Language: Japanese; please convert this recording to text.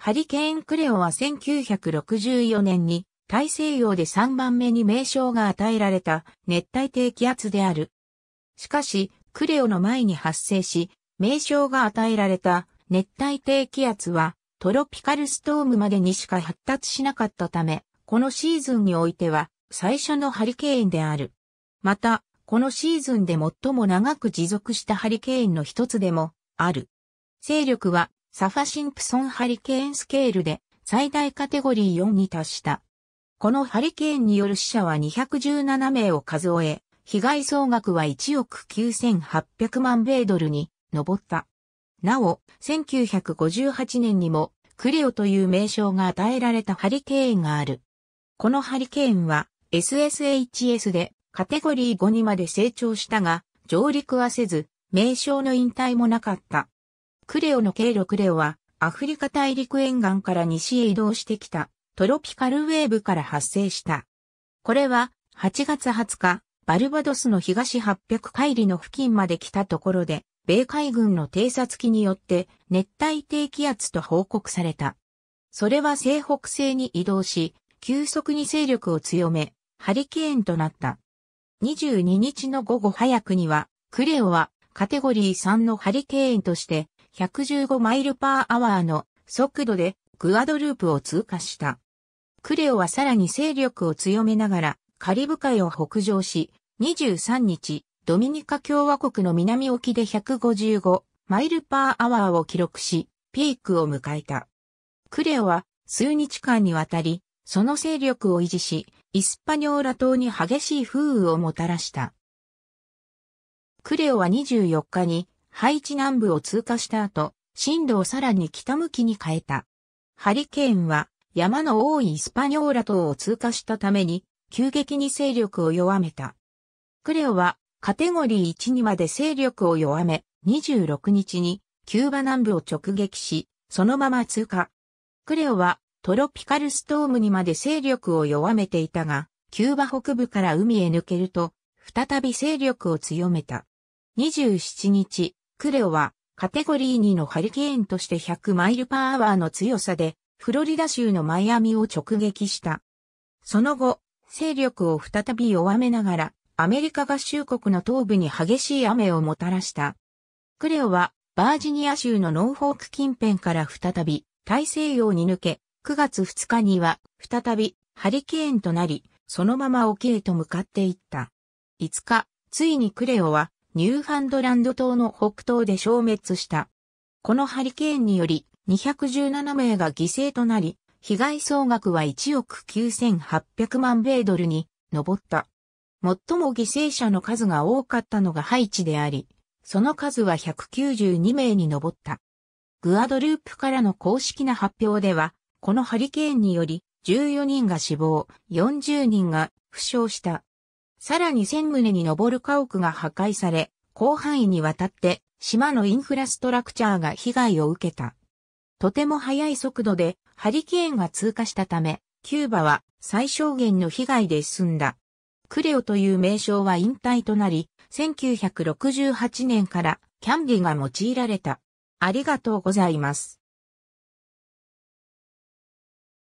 ハリケーンクレオは1964年に大西洋で3番目に名称が与えられた熱帯低気圧である。しかし、クレオの前に発生し、名称が与えられた熱帯低気圧はトロピカルストームまでにしか発達しなかったため、このシーズンにおいては最初のハリケーンである。また、このシーズンで最も長く持続したハリケーンの一つでもある。勢力はサファシンプソンハリケーンスケールで最大カテゴリー4に達した。このハリケーンによる死者は217名を数え、被害総額は1億9800万米ドルに上った。なお、1958年にもクレオという名称が与えられたハリケーンがある。このハリケーンは SSHS でカテゴリー5にまで成長したが、上陸はせず、名称の引退もなかった。クレオの経路クレオは、アフリカ大陸沿岸から西へ移動してきた、トロピカルウェーブから発生した。これは、8月20日、バルバドスの東800海里の付近まで来たところで、米海軍の偵察機によって熱帯低気圧と報告された。それは西北西に移動し、急速に勢力を強め、ハリケーンとなった。22日の午後早くには、クレオはカテゴリー3のハリケーンとして115マイルパーアワーの速度でグアドループを通過した。クレオはさらに勢力を強めながらカリブ海を北上し、23日、ドミニカ共和国の南沖で155マイルパーアワーを記録し、ピークを迎えた。クレオは数日間にわたり、その勢力を維持し、イスパニョーラ島に激しい風雨をもたらした。クレオは24日にハイチ南部を通過した後、進路をさらに北向きに変えた。ハリケーンは山の多いイスパニョーラ島を通過したために、急激に勢力を弱めた。クレオはカテゴリー1にまで勢力を弱め、26日にキューバ南部を直撃し、そのまま通過。クレオはトロピカルストームにまで勢力を弱めていたが、キューバ北部から海へ抜けると、再び勢力を強めた。27日、クレオはカテゴリー2のハリケーンとして100マイルパーアワーの強さでフロリダ州のマイアミを直撃した。その後、勢力を再び弱めながらアメリカ合衆国の東部に激しい雨をもたらした。クレオはバージニア州のノーフォーク近辺から再び大西洋に抜け、9月2日には再びハリケーンとなり、そのまま沖へと向かっていった。5日、ついにクレオはニューファンドランド島の北東で消滅した。このハリケーンにより217名が犠牲となり、被害総額は1億9800万米ドルに上った。最も犠牲者の数が多かったのがハイチであり、その数は192名に上った。グアドループからの公式な発表では、このハリケーンにより14人が死亡、40人が負傷したさらに1000棟に上る家屋が破壊され、広範囲にわたって島のインフラストラクチャーが被害を受けた。とても速い速度でハリケーンが通過したため、キューバは最小限の被害で済んだ。クレオという名称は引退となり、1968年からキャンディが用いられた。ありがとうございます。